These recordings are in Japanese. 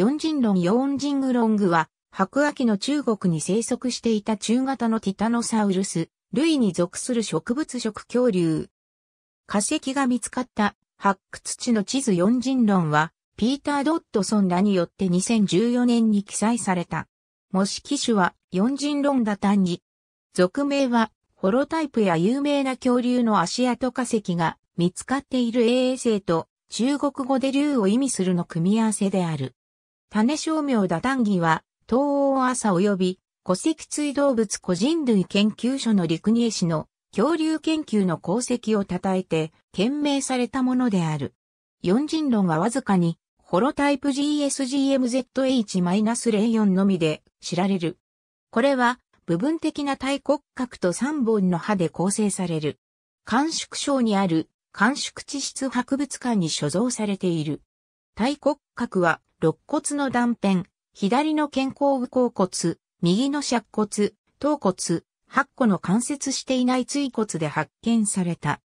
四人論四人ジングロングは、白亜紀の中国に生息していた中型のティタノサウルス、類に属する植物食恐竜。化石が見つかった発掘地の地図四人論は、ピーター・ドットソンらによって2014年に記載された。模式種は四人論だ単に。ダ俗名は、ホロタイプや有名な恐竜の足跡化石が見つかっている衛星と中国語で竜を意味するの組み合わせである。種商名打談義は、東欧朝及び古籍水動物個人類研究所の陸に絵氏の恐竜研究の功績を称えて、懸命されたものである。四人論はわずかに、ホロタイプ GSGMZH-04 のみで知られる。これは、部分的な対骨格と三本の歯で構成される。甘粛省にある甘粛地質博物館に所蔵されている。対骨格は肋骨の断片、左の肩甲部甲骨、右の尺骨、頭骨、8個の関節していない椎骨で発見された。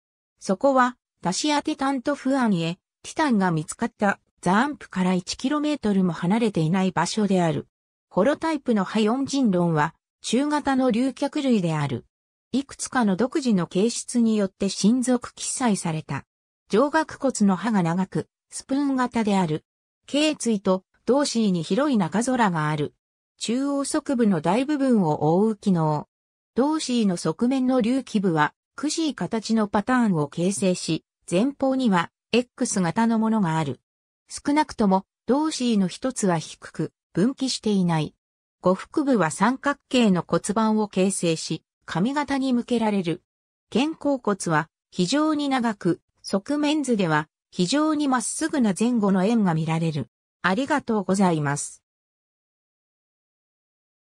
そこは、ダシアテタントフアンへ、ティタンが見つかったザアンプから 1km も離れていない場所である。ホロタイプのハンジン人論は、中型の竜脚類である。いくつかの独自の形質によって親族記載された。上顎骨の歯が長く、スプーン型である。頸椎と同椎に広い中空がある。中央側部の大部分を覆う機能。同椎の側面の隆起部は、くじい形のパターンを形成し、前方には X 型のものがある。少なくとも、同椎の一つは低く、分岐していない。五腹部は三角形の骨盤を形成し、髪型に向けられる。肩甲骨は非常に長く、側面図では非常にまっすぐな前後の円が見られる。ありがとうございます。